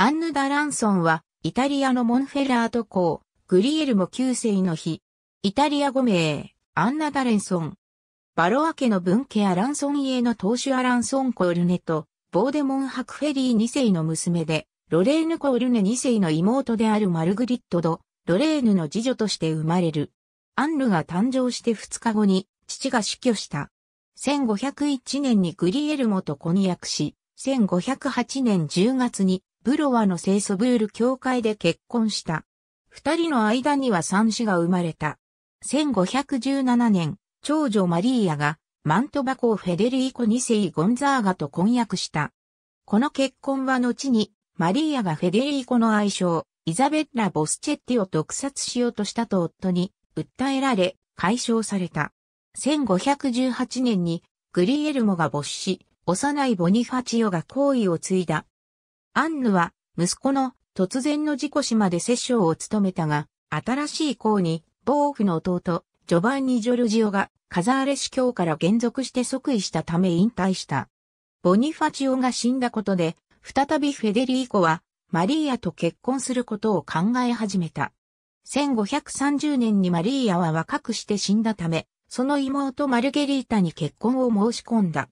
アンヌ・ダ・ランソンは、イタリアのモンフェラート校、グリエルモ9世の日、イタリア語名、アンナ・ダ・レンソン。バロア家の文家アランソン家の当主アランソン・コールネと、ボーデモン・ハクフェリー2世の娘で、ロレーヌ・コールネ2世の妹であるマルグリットド、ロレーヌの次女として生まれる。アンヌが誕生して2日後に、父が死去した。1501年にグリエルモと婚約し、1508年10月にブロワの清祖ブール教会で結婚した。二人の間には三子が生まれた。1517年、長女マリーアが、マントバコフェデリーコ2世ゴンザーガと婚約した。この結婚は後に、マリーアがフェデリーコの愛称、イザベッラ・ボスチェッティを毒殺しようとしたと夫に、訴えられ、解消された。1518年に、グリエルモが没し、幼いボニファチオが行為を継いだ。アンヌは、息子の突然の事故死まで摂政を務めたが、新しい公に、暴ーの弟、ジョバンニ・ジョルジオが、カザーレ司教から減俗して即位したため引退した。ボニファチオが死んだことで、再びフェデリーコは、マリーアと結婚することを考え始めた。1530年にマリーアは若くして死んだため、その妹マルゲリータに結婚を申し込んだ。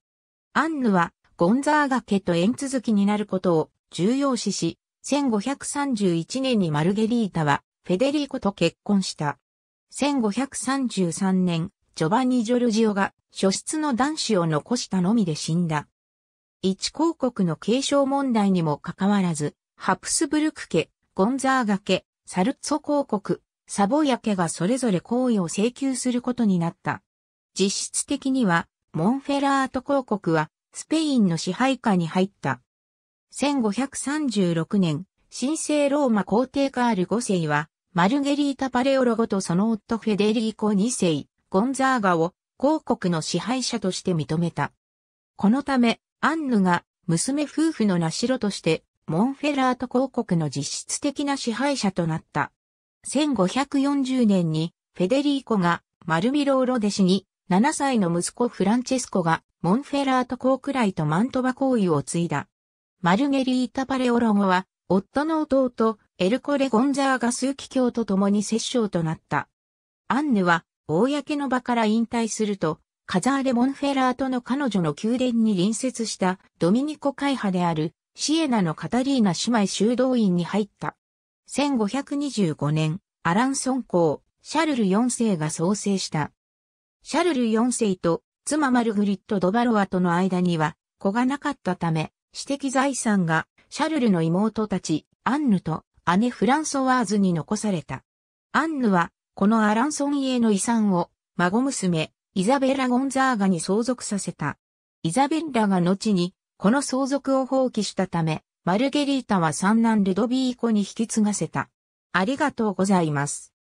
アンヌは、ゴンザーガ家と縁続きになることを重要視し、1531年にマルゲリータはフェデリーコと結婚した。1533年、ジョバニ・ジョルジオが初出の男子を残したのみで死んだ。一公国の継承問題にもかかわらず、ハプスブルク家、ゴンザーガ家、サルツォ公国、サボヤ家がそれぞれ行為を請求することになった。実質的には、モンフェラート公国はスペインの支配下に入った。1536年、神聖ローマ皇帝カール5世は、マルゲリータ・パレオロゴとその夫フェデリーコ2世、ゴンザーガを公国の支配者として認めた。このため、アンヌが娘夫婦の名代として、モンフェラート公国の実質的な支配者となった。1540年に、フェデリーコがマルミローロ弟子に、7歳の息子フランチェスコがモンフェラート公くらいとマントバ行為を継いだ。マルゲリータ・パレオロゴは、夫の弟、エルコレ・ゴンザーガスキ教と共に摂政となった。アンヌは、公の場から引退すると、カザーレ・モンフェラーとの彼女の宮殿に隣接したドミニコ会派であるシエナのカタリーナ姉妹修道院に入った。1525年、アランソン公、シャルル4世が創生した。シャルル4世と妻マルグリット・ドバロワとの間には子がなかったため、私的財産がシャルルの妹たち、アンヌと姉フランソワーズに残された。アンヌは、このアランソン家の遺産を、孫娘、イザベラ・ゴンザーガに相続させた。イザベラが後に、この相続を放棄したため、マルゲリータは三男ルドビーコに引き継がせた。ありがとうございます。